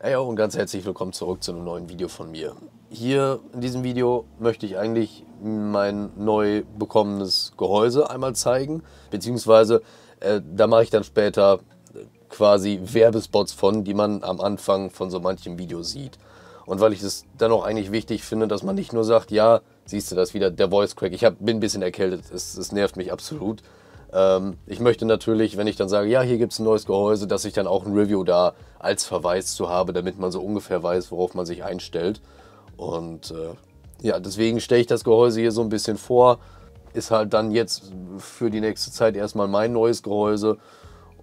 Hey und ganz herzlich willkommen zurück zu einem neuen Video von mir. Hier in diesem Video möchte ich eigentlich mein neu bekommenes Gehäuse einmal zeigen, beziehungsweise äh, da mache ich dann später äh, quasi Werbespots von, die man am Anfang von so manchem Video sieht. Und weil ich es dann auch eigentlich wichtig finde, dass man nicht nur sagt, ja, siehst du das wieder, der Voice Crack, ich hab, bin ein bisschen erkältet, es, es nervt mich absolut. Ähm, ich möchte natürlich, wenn ich dann sage, ja, hier gibt es ein neues Gehäuse, dass ich dann auch ein Review da als Verweis zu habe, damit man so ungefähr weiß, worauf man sich einstellt. Und äh, ja, deswegen stelle ich das Gehäuse hier so ein bisschen vor. Ist halt dann jetzt für die nächste Zeit erstmal mein neues Gehäuse.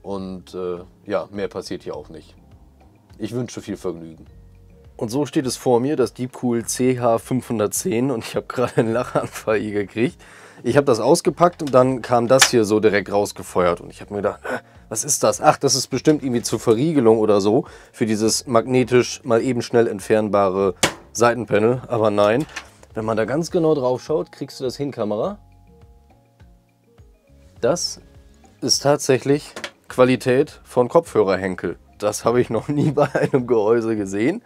Und äh, ja, mehr passiert hier auch nicht. Ich wünsche viel Vergnügen. Und so steht es vor mir, das Deepcool CH510 und ich habe gerade einen Lachanfall hier gekriegt. Ich habe das ausgepackt und dann kam das hier so direkt rausgefeuert. Und ich habe mir gedacht, was ist das? Ach, das ist bestimmt irgendwie zur Verriegelung oder so für dieses magnetisch mal eben schnell entfernbare Seitenpanel. Aber nein, wenn man da ganz genau drauf schaut, kriegst du das hin, Kamera. Das ist tatsächlich Qualität von Kopfhörerhenkel. Das habe ich noch nie bei einem Gehäuse gesehen.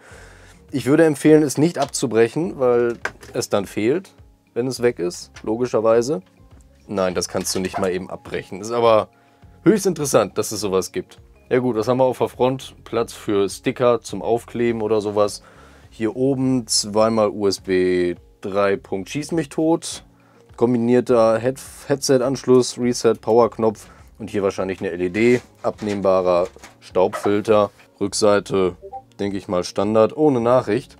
Ich würde empfehlen, es nicht abzubrechen, weil es dann fehlt wenn es weg ist, logischerweise. Nein, das kannst du nicht mal eben abbrechen. Ist aber höchst interessant, dass es sowas gibt. Ja gut, was haben wir auf der Front? Platz für Sticker zum Aufkleben oder sowas. Hier oben zweimal USB 3. Schieß mich tot. Kombinierter Head Headset-Anschluss, Reset-Power-Knopf und hier wahrscheinlich eine LED. Abnehmbarer Staubfilter. Rückseite, denke ich mal, Standard ohne Nachricht.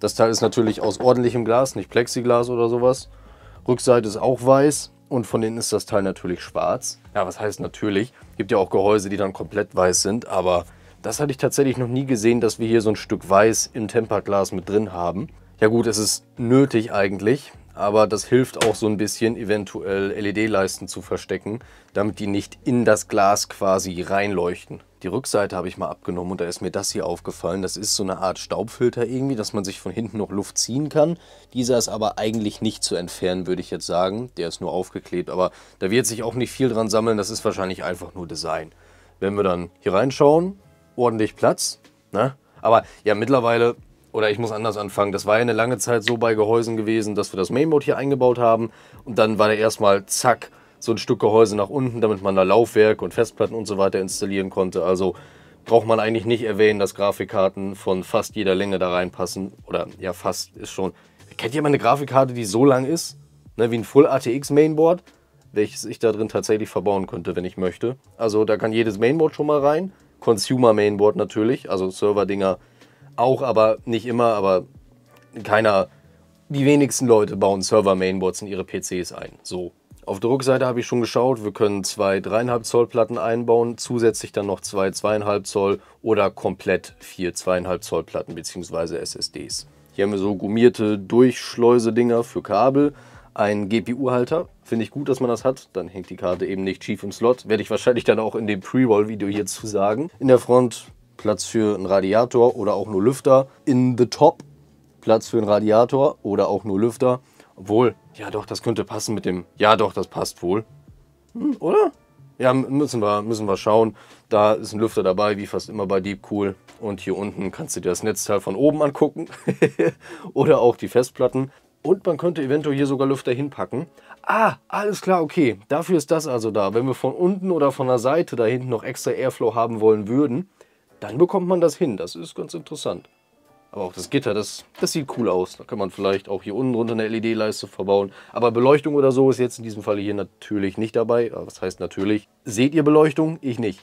Das Teil ist natürlich aus ordentlichem Glas, nicht Plexiglas oder sowas. Rückseite ist auch weiß und von denen ist das Teil natürlich schwarz. Ja, was heißt natürlich? Gibt ja auch Gehäuse, die dann komplett weiß sind, aber das hatte ich tatsächlich noch nie gesehen, dass wir hier so ein Stück weiß im Temperglas mit drin haben. Ja gut, es ist nötig eigentlich, aber das hilft auch so ein bisschen, eventuell LED-Leisten zu verstecken, damit die nicht in das Glas quasi reinleuchten. Die Rückseite habe ich mal abgenommen und da ist mir das hier aufgefallen. Das ist so eine Art Staubfilter irgendwie, dass man sich von hinten noch Luft ziehen kann. Dieser ist aber eigentlich nicht zu entfernen, würde ich jetzt sagen. Der ist nur aufgeklebt, aber da wird sich auch nicht viel dran sammeln. Das ist wahrscheinlich einfach nur Design. Wenn wir dann hier reinschauen, ordentlich Platz. Ne? Aber ja, mittlerweile oder ich muss anders anfangen. Das war ja eine lange Zeit so bei Gehäusen gewesen, dass wir das Mainboard hier eingebaut haben und dann war da erstmal zack so ein Stück Gehäuse nach unten, damit man da Laufwerk und Festplatten und so weiter installieren konnte. Also braucht man eigentlich nicht erwähnen, dass Grafikkarten von fast jeder Länge da reinpassen. Oder ja, fast ist schon. Kennt ihr mal eine Grafikkarte, die so lang ist? Ne, wie ein Full ATX Mainboard, welches ich da drin tatsächlich verbauen könnte, wenn ich möchte. Also da kann jedes Mainboard schon mal rein. Consumer Mainboard natürlich, also Server-Dinger auch, aber nicht immer, aber keiner, die wenigsten Leute bauen Server-Mainboards in ihre PCs ein. So. Auf der Rückseite habe ich schon geschaut, wir können zwei 3,5 Zoll Platten einbauen, zusätzlich dann noch zwei 2,5 Zoll oder komplett vier 2,5 Zoll Platten bzw. SSDs. Hier haben wir so gummierte Durchschleusedinger für Kabel, einen GPU-Halter, finde ich gut, dass man das hat, dann hängt die Karte eben nicht schief im Slot, werde ich wahrscheinlich dann auch in dem Pre-Roll-Video hierzu sagen. In der Front Platz für einen Radiator oder auch nur Lüfter. In the top Platz für einen Radiator oder auch nur Lüfter. Obwohl, ja doch, das könnte passen mit dem, ja doch, das passt wohl. Hm, oder? Ja, müssen wir, müssen wir schauen. Da ist ein Lüfter dabei, wie fast immer bei Deepcool. Und hier unten kannst du dir das Netzteil von oben angucken. oder auch die Festplatten. Und man könnte eventuell hier sogar Lüfter hinpacken. Ah, alles klar, okay. Dafür ist das also da. Wenn wir von unten oder von der Seite da hinten noch extra Airflow haben wollen würden, dann bekommt man das hin. Das ist ganz interessant. Aber auch das Gitter, das, das sieht cool aus. Da kann man vielleicht auch hier unten drunter eine LED-Leiste verbauen. Aber Beleuchtung oder so ist jetzt in diesem Fall hier natürlich nicht dabei. Was heißt natürlich? Seht ihr Beleuchtung? Ich nicht.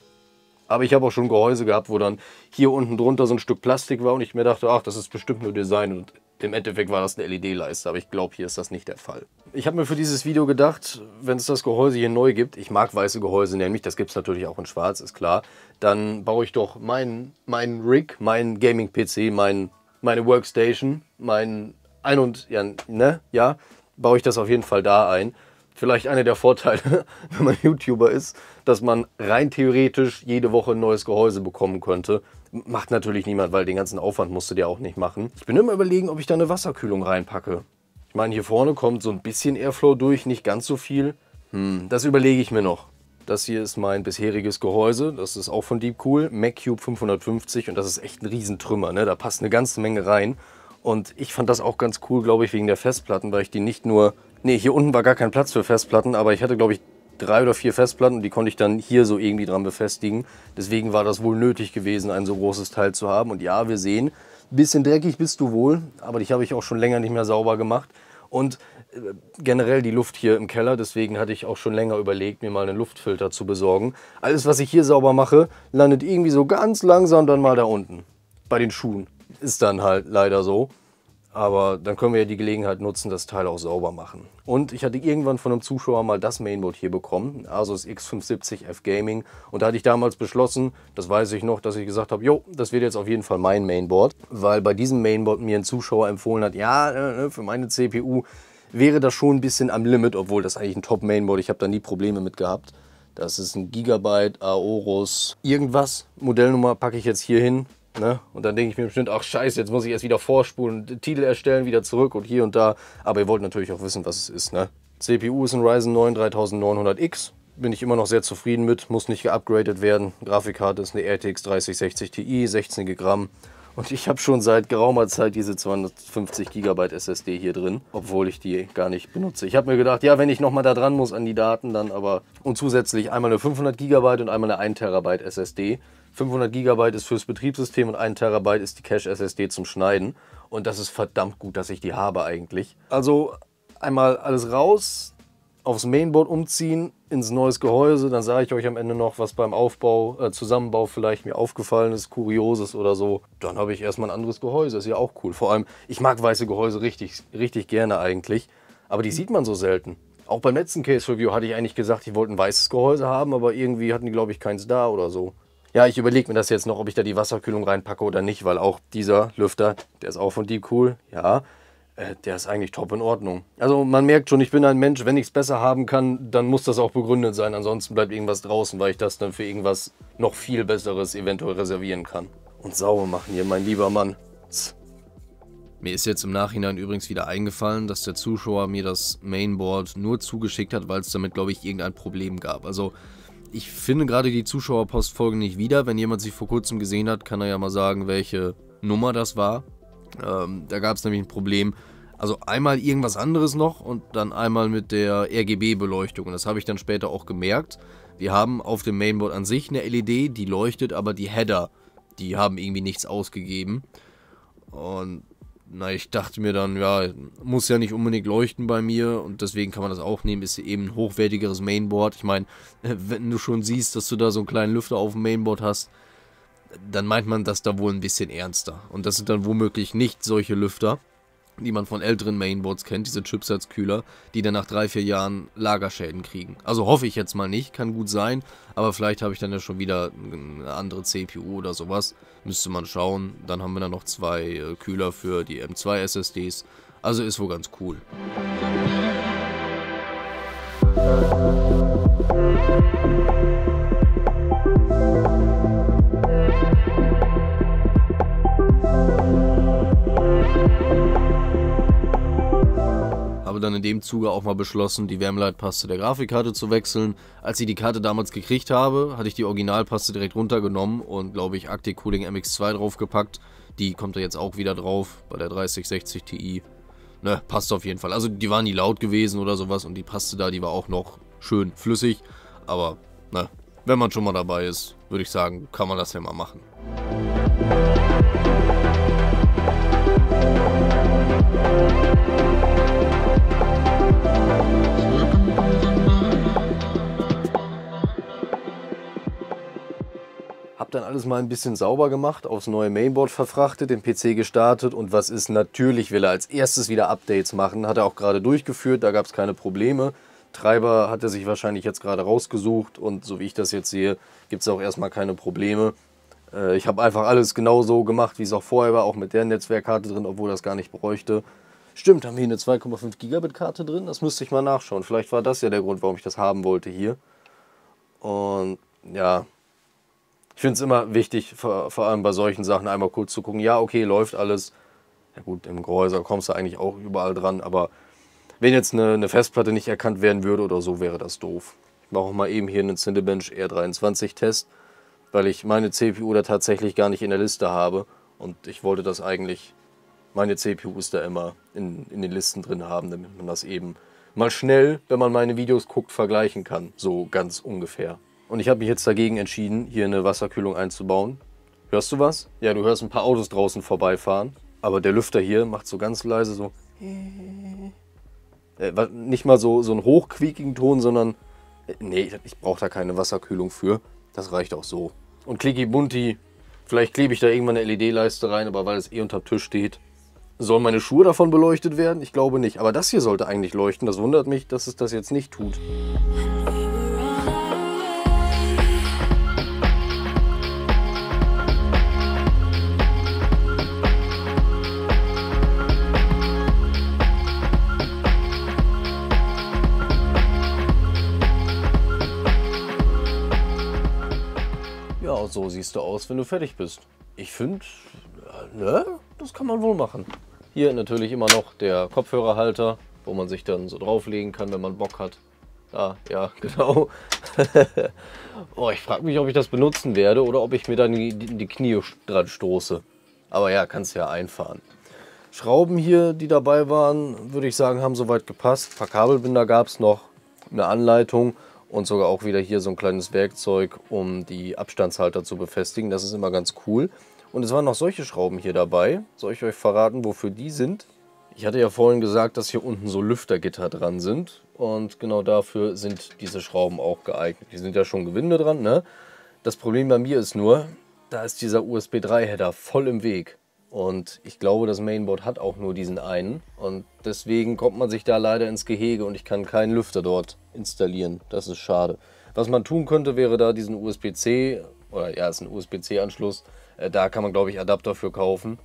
Aber ich habe auch schon Gehäuse gehabt, wo dann hier unten drunter so ein Stück Plastik war und ich mir dachte, ach, das ist bestimmt nur Design und im Endeffekt war das eine LED-Leiste, aber ich glaube, hier ist das nicht der Fall. Ich habe mir für dieses Video gedacht, wenn es das Gehäuse hier neu gibt, ich mag weiße Gehäuse nämlich, das gibt es natürlich auch in schwarz, ist klar, dann baue ich doch meinen mein Rig, meinen Gaming-PC, mein, meine Workstation, meinen Ein- und, ja, ne, ja, baue ich das auf jeden Fall da ein vielleicht einer der Vorteile, wenn man YouTuber ist, dass man rein theoretisch jede Woche ein neues Gehäuse bekommen könnte. Macht natürlich niemand, weil den ganzen Aufwand musst du dir auch nicht machen. Ich bin immer überlegen, ob ich da eine Wasserkühlung reinpacke. Ich meine, hier vorne kommt so ein bisschen Airflow durch, nicht ganz so viel. Hm, das überlege ich mir noch. Das hier ist mein bisheriges Gehäuse, das ist auch von Deepcool, MacCube 550 und das ist echt ein Riesentrümmer, ne? da passt eine ganze Menge rein. Und ich fand das auch ganz cool, glaube ich, wegen der Festplatten, weil ich die nicht nur Ne, hier unten war gar kein Platz für Festplatten, aber ich hatte, glaube ich, drei oder vier Festplatten, und die konnte ich dann hier so irgendwie dran befestigen. Deswegen war das wohl nötig gewesen, ein so großes Teil zu haben. Und ja, wir sehen, bisschen dreckig bist du wohl, aber dich habe ich auch schon länger nicht mehr sauber gemacht. Und äh, generell die Luft hier im Keller, deswegen hatte ich auch schon länger überlegt, mir mal einen Luftfilter zu besorgen. Alles, was ich hier sauber mache, landet irgendwie so ganz langsam dann mal da unten. Bei den Schuhen. Ist dann halt leider so. Aber dann können wir ja die Gelegenheit nutzen, das Teil auch sauber machen. Und ich hatte irgendwann von einem Zuschauer mal das Mainboard hier bekommen, Asus X570F Gaming. Und da hatte ich damals beschlossen, das weiß ich noch, dass ich gesagt habe, jo, das wird jetzt auf jeden Fall mein Mainboard. Weil bei diesem Mainboard mir ein Zuschauer empfohlen hat, ja, äh, äh, für meine CPU wäre das schon ein bisschen am Limit, obwohl das eigentlich ein Top-Mainboard, ich habe da nie Probleme mit gehabt. Das ist ein Gigabyte Aorus irgendwas. Modellnummer packe ich jetzt hier hin. Ne? Und dann denke ich mir bestimmt, ach scheiße, jetzt muss ich erst wieder vorspulen, Titel erstellen, wieder zurück und hier und da. Aber ihr wollt natürlich auch wissen, was es ist. Ne? CPU ist ein Ryzen 9 3900X. Bin ich immer noch sehr zufrieden mit, muss nicht geupgradet werden. Grafikkarte ist eine RTX 3060 Ti, 16 GB. Und ich habe schon seit geraumer Zeit diese 250 GB SSD hier drin, obwohl ich die gar nicht benutze. Ich habe mir gedacht, ja, wenn ich nochmal da dran muss an die Daten, dann aber... Und zusätzlich einmal eine 500 GB und einmal eine 1 TB SSD. 500 Gigabyte ist fürs Betriebssystem und 1 Terabyte ist die Cache-SSD zum Schneiden. Und das ist verdammt gut, dass ich die habe eigentlich. Also einmal alles raus, aufs Mainboard umziehen, ins neues Gehäuse. Dann sage ich euch am Ende noch, was beim Aufbau, äh, Zusammenbau vielleicht mir aufgefallen ist, Kurioses oder so. Dann habe ich erstmal ein anderes Gehäuse, ist ja auch cool. Vor allem, ich mag weiße Gehäuse richtig, richtig gerne eigentlich, aber die sieht man so selten. Auch beim letzten Case Review hatte ich eigentlich gesagt, ich wollte ein weißes Gehäuse haben, aber irgendwie hatten die, glaube ich, keins da oder so. Ja, ich überlege mir das jetzt noch, ob ich da die Wasserkühlung reinpacke oder nicht, weil auch dieser Lüfter, der ist auch von Deep Cool, ja, äh, der ist eigentlich top in Ordnung. Also man merkt schon, ich bin ein Mensch, wenn ich es besser haben kann, dann muss das auch begründet sein. Ansonsten bleibt irgendwas draußen, weil ich das dann für irgendwas noch viel Besseres eventuell reservieren kann. Und sauber machen hier, mein lieber Mann. Tss. Mir ist jetzt im Nachhinein übrigens wieder eingefallen, dass der Zuschauer mir das Mainboard nur zugeschickt hat, weil es damit, glaube ich, irgendein Problem gab. Also ich finde gerade die Zuschauerpostfolgen nicht wieder. Wenn jemand sie vor kurzem gesehen hat, kann er ja mal sagen, welche Nummer das war. Ähm, da gab es nämlich ein Problem. Also einmal irgendwas anderes noch und dann einmal mit der RGB-Beleuchtung. Und das habe ich dann später auch gemerkt. Wir haben auf dem Mainboard an sich eine LED, die leuchtet, aber die Header, die haben irgendwie nichts ausgegeben. Und na, ich dachte mir dann, ja, muss ja nicht unbedingt leuchten bei mir und deswegen kann man das auch nehmen. Ist eben ein hochwertigeres Mainboard. Ich meine, äh, wenn du schon siehst, dass du da so einen kleinen Lüfter auf dem Mainboard hast, dann meint man das da wohl ein bisschen ernster. Und das sind dann womöglich nicht solche Lüfter die man von älteren Mainboards kennt, diese Chipsatzkühler, die dann nach drei, vier Jahren Lagerschäden kriegen. Also hoffe ich jetzt mal nicht, kann gut sein, aber vielleicht habe ich dann ja schon wieder eine andere CPU oder sowas. Müsste man schauen. Dann haben wir dann noch zwei äh, Kühler für die M2 SSDs. Also ist wohl ganz cool. Musik habe dann in dem Zuge auch mal beschlossen, die Wärmeleitpaste der Grafikkarte zu wechseln. Als ich die Karte damals gekriegt habe, hatte ich die Originalpaste direkt runtergenommen und glaube ich Arctic Cooling MX2 draufgepackt. Die kommt da jetzt auch wieder drauf bei der 3060 Ti. Ne, passt auf jeden Fall. Also die waren nie laut gewesen oder sowas und die Paste da, die war auch noch schön flüssig. Aber ne, wenn man schon mal dabei ist, würde ich sagen, kann man das ja mal machen. Habe dann alles mal ein bisschen sauber gemacht, aufs neue Mainboard verfrachtet, den PC gestartet und was ist natürlich, will er als erstes wieder Updates machen. Hat er auch gerade durchgeführt, da gab es keine Probleme. Treiber hat er sich wahrscheinlich jetzt gerade rausgesucht und so wie ich das jetzt sehe, gibt es auch erstmal keine Probleme. Äh, ich habe einfach alles genau so gemacht, wie es auch vorher war, auch mit der Netzwerkkarte drin, obwohl das gar nicht bräuchte. Stimmt, haben wir hier eine 2,5 Gigabit Karte drin? Das müsste ich mal nachschauen. Vielleicht war das ja der Grund, warum ich das haben wollte hier. Und ja, ich finde es immer wichtig, vor, vor, allem bei solchen Sachen einmal kurz zu gucken, ja, okay, läuft alles. Ja gut, im Gehäuse kommst du eigentlich auch überall dran, aber wenn jetzt eine, eine Festplatte nicht erkannt werden würde oder so, wäre das doof. Ich mache auch mal eben hier einen Cinebench R23-Test, weil ich meine CPU da tatsächlich gar nicht in der Liste habe und ich wollte das eigentlich, meine CPUs da immer in, in den Listen drin haben, damit man das eben mal schnell, wenn man meine Videos guckt, vergleichen kann. So ganz ungefähr. Und ich habe mich jetzt dagegen entschieden, hier eine Wasserkühlung einzubauen. Hörst du was? Ja, du hörst ein paar Autos draußen vorbeifahren. Aber der Lüfter hier macht so ganz leise so. Äh, nicht mal so, so einen hochquiekigen Ton, sondern. Äh, nee, ich brauche da keine Wasserkühlung für. Das reicht auch so. Und Clicky Bunti, vielleicht klebe ich da irgendwann eine LED-Leiste rein, aber weil es eh unterm Tisch steht. Sollen meine Schuhe davon beleuchtet werden? Ich glaube nicht. Aber das hier sollte eigentlich leuchten. Das wundert mich, dass es das jetzt nicht tut. siehst du aus, wenn du fertig bist? Ich finde, äh, ne, das kann man wohl machen. Hier natürlich immer noch der Kopfhörerhalter, wo man sich dann so drauflegen kann, wenn man Bock hat. Ah, ja, genau. oh, ich frage mich, ob ich das benutzen werde oder ob ich mir dann in die Knie dran stoße. Aber ja, kannst ja einfahren. Schrauben hier, die dabei waren, würde ich sagen, haben soweit gepasst. Ein paar Kabelbinder gab es noch, eine Anleitung und sogar auch wieder hier so ein kleines Werkzeug, um die Abstandshalter zu befestigen. Das ist immer ganz cool. Und es waren noch solche Schrauben hier dabei. Soll ich euch verraten, wofür die sind? Ich hatte ja vorhin gesagt, dass hier unten so Lüftergitter dran sind. Und genau dafür sind diese Schrauben auch geeignet. Hier sind ja schon Gewinde dran. Ne? Das Problem bei mir ist nur, da ist dieser USB 3-Header voll im Weg. Und ich glaube, das Mainboard hat auch nur diesen einen. Und deswegen kommt man sich da leider ins Gehege und ich kann keinen Lüfter dort installieren. Das ist schade. Was man tun könnte, wäre da diesen USB-C, oder ja, ist ein USB-C-Anschluss. Äh, da kann man, glaube ich, Adapter für kaufen,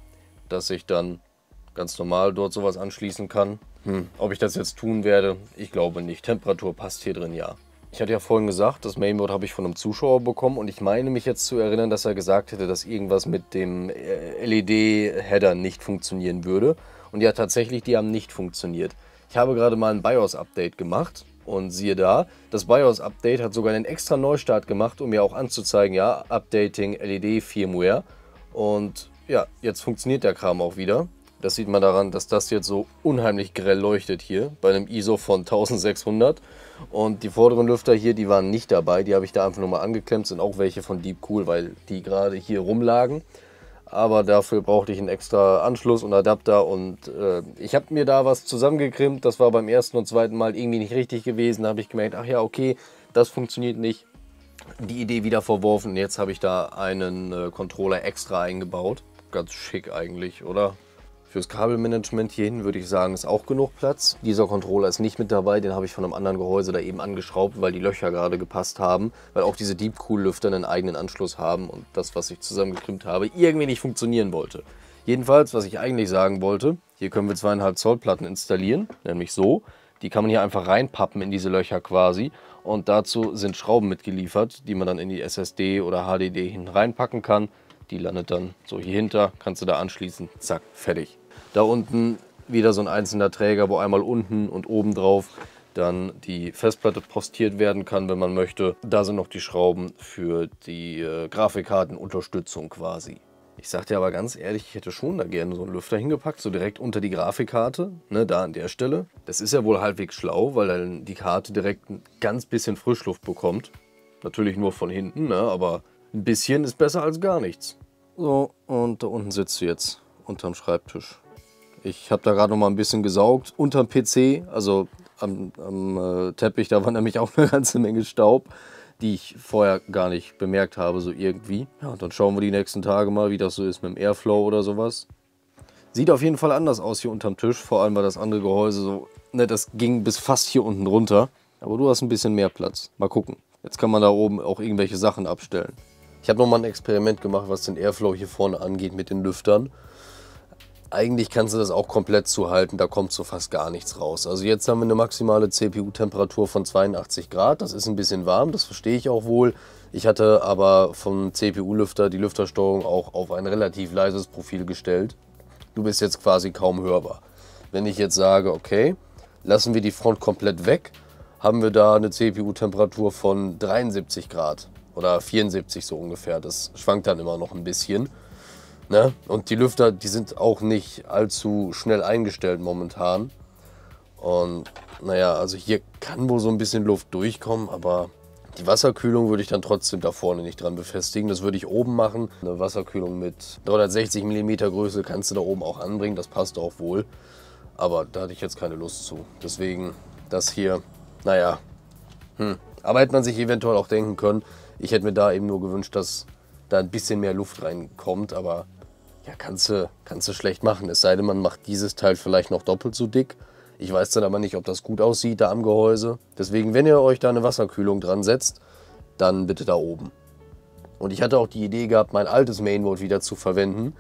dass ich dann ganz normal dort sowas anschließen kann. Hm. Ob ich das jetzt tun werde, ich glaube nicht. Temperatur passt hier drin, ja. Ich hatte ja vorhin gesagt, das Mainboard habe ich von einem Zuschauer bekommen und ich meine mich jetzt zu erinnern, dass er gesagt hätte, dass irgendwas mit dem äh, LED-Header nicht funktionieren würde. Und ja, tatsächlich, die haben nicht funktioniert. Ich habe gerade mal ein BIOS-Update gemacht und siehe da, das BIOS-Update hat sogar einen extra Neustart gemacht, um mir auch anzuzeigen, ja, Updating LED-Firmware. Und ja, jetzt funktioniert der Kram auch wieder. Das sieht man daran, dass das jetzt so unheimlich grell leuchtet hier bei einem ISO von 1600. Und die vorderen Lüfter hier, die waren nicht dabei. Die habe ich da einfach nur mal angeklemmt. Sind auch welche von Deep Cool, weil die gerade hier rumlagen. Aber dafür brauchte ich einen extra Anschluss und Adapter. Und äh, ich habe mir da was zusammengekrimmt. Das war beim ersten und zweiten Mal irgendwie nicht richtig gewesen. Da habe ich gemerkt, ach ja, okay, das funktioniert nicht. Die Idee wieder verworfen. Jetzt habe ich da einen äh, Controller extra eingebaut. Ganz schick eigentlich, oder? Fürs Kabelmanagement hierhin würde ich sagen, ist auch genug Platz. Dieser Controller ist nicht mit dabei, den habe ich von einem anderen Gehäuse da eben angeschraubt, weil die Löcher gerade gepasst haben, weil auch diese Deep Cool Lüfter einen eigenen Anschluss haben und das, was ich zusammengekrimmt habe, irgendwie nicht funktionieren wollte. Jedenfalls, was ich eigentlich sagen wollte, hier können wir zweieinhalb Zoll Platten installieren, nämlich so. Die kann man hier einfach reinpappen in diese Löcher quasi und dazu sind Schrauben mitgeliefert, die man dann in die SSD oder HDD hin reinpacken kann die landet dann so hier hinter, kannst du da anschließen, zack, fertig. Da unten wieder so ein einzelner Träger, wo einmal unten und oben drauf dann die Festplatte postiert werden kann, wenn man möchte. Da sind noch die Schrauben für die äh, Grafikkartenunterstützung quasi. Ich sag dir aber ganz ehrlich, ich hätte schon da gerne so einen Lüfter hingepackt, so direkt unter die Grafikkarte, ne, da an der Stelle. Das ist ja wohl halbwegs schlau, weil dann die Karte direkt ein ganz bisschen Frischluft bekommt. Natürlich nur von hinten, ne, aber ein bisschen ist besser als gar nichts. So, und da unten sitzt du jetzt, unterm Schreibtisch. Ich habe da gerade noch mal ein bisschen gesaugt, unterm PC, also am, am äh, Teppich, da war nämlich auch eine ganze Menge Staub, die ich vorher gar nicht bemerkt habe, so irgendwie. Ja, und dann schauen wir die nächsten Tage mal, wie das so ist mit dem Airflow oder sowas. Sieht auf jeden Fall anders aus hier unterm Tisch, vor allem weil das andere Gehäuse so, ne, das ging bis fast hier unten runter. Aber du hast ein bisschen mehr Platz. Mal gucken. Jetzt kann man da oben auch irgendwelche Sachen abstellen. Ich habe nochmal ein Experiment gemacht, was den Airflow hier vorne angeht mit den Lüftern. Eigentlich kannst du das auch komplett zuhalten, da kommt so fast gar nichts raus. Also jetzt haben wir eine maximale CPU-Temperatur von 82 Grad. Das ist ein bisschen warm, das verstehe ich auch wohl. Ich hatte aber vom CPU-Lüfter die Lüftersteuerung auch auf ein relativ leises Profil gestellt. Du bist jetzt quasi kaum hörbar. Wenn ich jetzt sage, okay, lassen wir die Front komplett weg, haben wir da eine CPU-Temperatur von 73 Grad oder 74 so ungefähr. Das schwankt dann immer noch ein bisschen. Ne? Und die Lüfter, die sind auch nicht allzu schnell eingestellt momentan. Und naja, also hier kann wohl so ein bisschen Luft durchkommen, aber die Wasserkühlung würde ich dann trotzdem da vorne nicht dran befestigen. Das würde ich oben machen. Eine Wasserkühlung mit 360 mm Größe kannst du da oben auch anbringen, das passt auch wohl. Aber da hatte ich jetzt keine Lust zu. Deswegen das hier, naja, hm. aber hätte man sich eventuell auch denken können, ich hätte mir da eben nur gewünscht, dass da ein bisschen mehr Luft reinkommt, aber ja, kannst du, kannst du schlecht machen. Es sei denn, man macht dieses Teil vielleicht noch doppelt so dick. Ich weiß dann aber nicht, ob das gut aussieht da am Gehäuse. Deswegen, wenn ihr euch da eine Wasserkühlung dran setzt, dann bitte da oben. Und ich hatte auch die Idee gehabt, mein altes Mainboard wieder zu verwenden,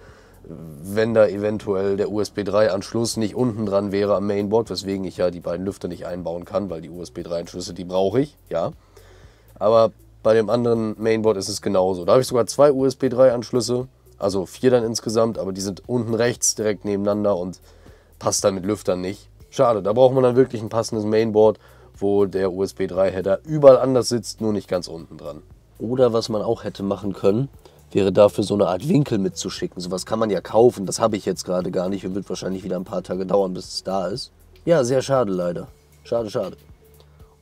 wenn da eventuell der USB 3-Anschluss nicht unten dran wäre am Mainboard, weswegen ich ja die beiden Lüfter nicht einbauen kann, weil die USB 3-Anschlüsse, die brauche ich, ja. Aber bei dem anderen Mainboard ist es genauso. Da habe ich sogar zwei USB 3 Anschlüsse, also vier dann insgesamt, aber die sind unten rechts direkt nebeneinander und passt dann mit Lüftern nicht. Schade, da braucht man dann wirklich ein passendes Mainboard, wo der USB 3 Header überall anders sitzt, nur nicht ganz unten dran. Oder was man auch hätte machen können, wäre dafür so eine Art Winkel mitzuschicken. Sowas kann man ja kaufen, das habe ich jetzt gerade gar nicht und wird wahrscheinlich wieder ein paar Tage dauern, bis es da ist. Ja, sehr schade leider. Schade, schade.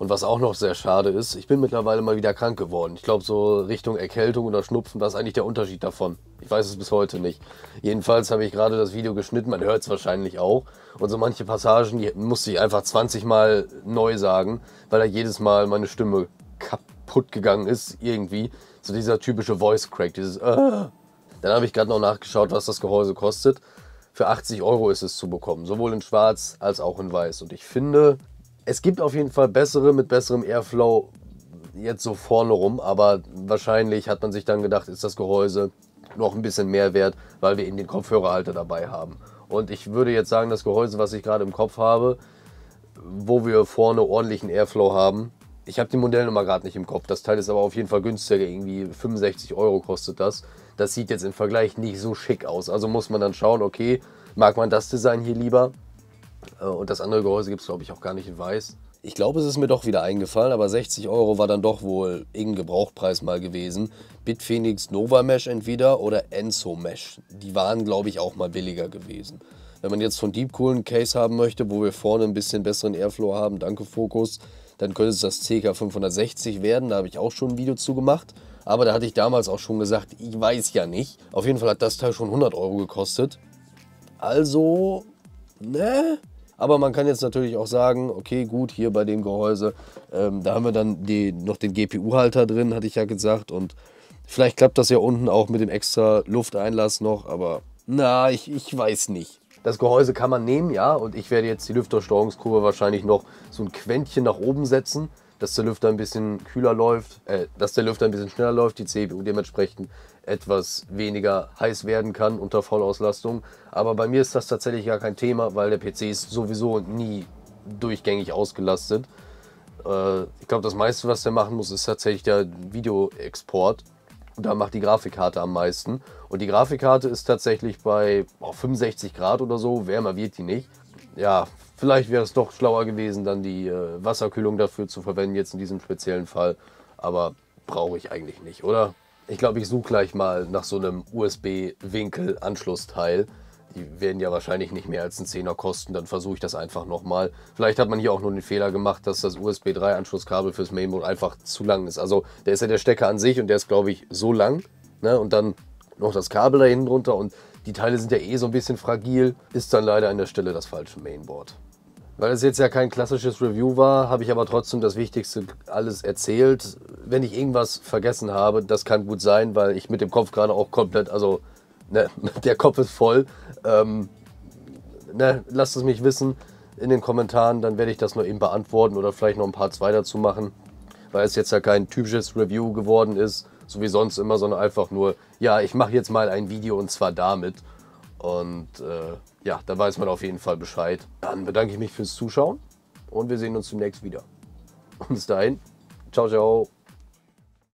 Und was auch noch sehr schade ist, ich bin mittlerweile mal wieder krank geworden. Ich glaube, so Richtung Erkältung oder Schnupfen, was ist eigentlich der Unterschied davon? Ich weiß es bis heute nicht. Jedenfalls habe ich gerade das Video geschnitten, man hört es wahrscheinlich auch. Und so manche Passagen, die musste ich einfach 20 Mal neu sagen, weil da jedes Mal meine Stimme kaputt gegangen ist, irgendwie. So dieser typische Voice Crack, dieses äh. Dann habe ich gerade noch nachgeschaut, was das Gehäuse kostet. Für 80 Euro ist es zu bekommen, sowohl in schwarz als auch in weiß. Und ich finde, es gibt auf jeden Fall bessere mit besserem Airflow jetzt so vorne rum, aber wahrscheinlich hat man sich dann gedacht, ist das Gehäuse noch ein bisschen mehr wert, weil wir eben den Kopfhörerhalter dabei haben. Und ich würde jetzt sagen, das Gehäuse, was ich gerade im Kopf habe, wo wir vorne ordentlichen Airflow haben, ich habe die Modellnummer gerade nicht im Kopf. Das Teil ist aber auf jeden Fall günstiger, irgendwie 65 Euro kostet das. Das sieht jetzt im Vergleich nicht so schick aus. Also muss man dann schauen, okay, mag man das Design hier lieber? Äh, und das andere Gehäuse gibt es, glaube ich, auch gar nicht in weiß. Ich glaube, es ist mir doch wieder eingefallen, aber 60 Euro war dann doch wohl irgendein Gebrauchpreis mal gewesen. Bitphoenix Nova Mesh entweder oder Enzo Mesh. Die waren, glaube ich, auch mal billiger gewesen. Wenn man jetzt von Deepcool Cool einen Case haben möchte, wo wir vorne ein bisschen besseren Airflow haben, danke Fokus, dann könnte es das CK560 werden. Da habe ich auch schon ein Video zu gemacht. Aber da hatte ich damals auch schon gesagt, ich weiß ja nicht. Auf jeden Fall hat das Teil schon 100 Euro gekostet. Also, ne? Aber man kann jetzt natürlich auch sagen, okay, gut, hier bei dem Gehäuse, ähm, da haben wir dann die, noch den GPU-Halter drin, hatte ich ja gesagt. Und vielleicht klappt das ja unten auch mit dem extra Lufteinlass noch, aber na, ich, ich weiß nicht. Das Gehäuse kann man nehmen, ja, und ich werde jetzt die Lüftersteuerungskurve wahrscheinlich noch so ein Quäntchen nach oben setzen, dass der Lüfter ein bisschen kühler läuft, äh, dass der Lüfter ein bisschen schneller läuft, die CPU dementsprechend etwas weniger heiß werden kann unter Vollauslastung. Aber bei mir ist das tatsächlich gar kein Thema, weil der PC ist sowieso nie durchgängig ausgelastet. Äh, ich glaube, das meiste, was der machen muss, ist tatsächlich der Videoexport. da macht die Grafikkarte am meisten. Und die Grafikkarte ist tatsächlich bei oh, 65 Grad oder so, wärmer wird die nicht. Ja, vielleicht wäre es doch schlauer gewesen, dann die äh, Wasserkühlung dafür zu verwenden, jetzt in diesem speziellen Fall. Aber brauche ich eigentlich nicht, oder? Ich glaube, ich suche gleich mal nach so einem USB-Winkel-Anschlussteil. Die werden ja wahrscheinlich nicht mehr als einen Zehner kosten, dann versuche ich das einfach nochmal. Vielleicht hat man hier auch nur den Fehler gemacht, dass das USB 3 Anschlusskabel fürs Mainboard einfach zu lang ist. Also der ist ja der Stecker an sich und der ist glaube ich so lang ne? und dann noch das Kabel da hinten drunter und die Teile sind ja eh so ein bisschen fragil. Ist dann leider an der Stelle das falsche Mainboard. Weil es jetzt ja kein klassisches Review war, habe ich aber trotzdem das Wichtigste alles erzählt. Wenn ich irgendwas vergessen habe, das kann gut sein, weil ich mit dem Kopf gerade auch komplett, also ne, der Kopf ist voll. Ähm, ne, lasst es mich wissen in den Kommentaren, dann werde ich das noch eben beantworten oder vielleicht noch ein paar zwei dazu machen, weil es jetzt ja kein typisches Review geworden ist, so wie sonst immer, sondern einfach nur, ja, ich mache jetzt mal ein Video und zwar damit. Und äh, ja, da weiß man auf jeden Fall Bescheid. Dann bedanke ich mich fürs Zuschauen und wir sehen uns demnächst wieder. Und bis dahin, ciao, ciao.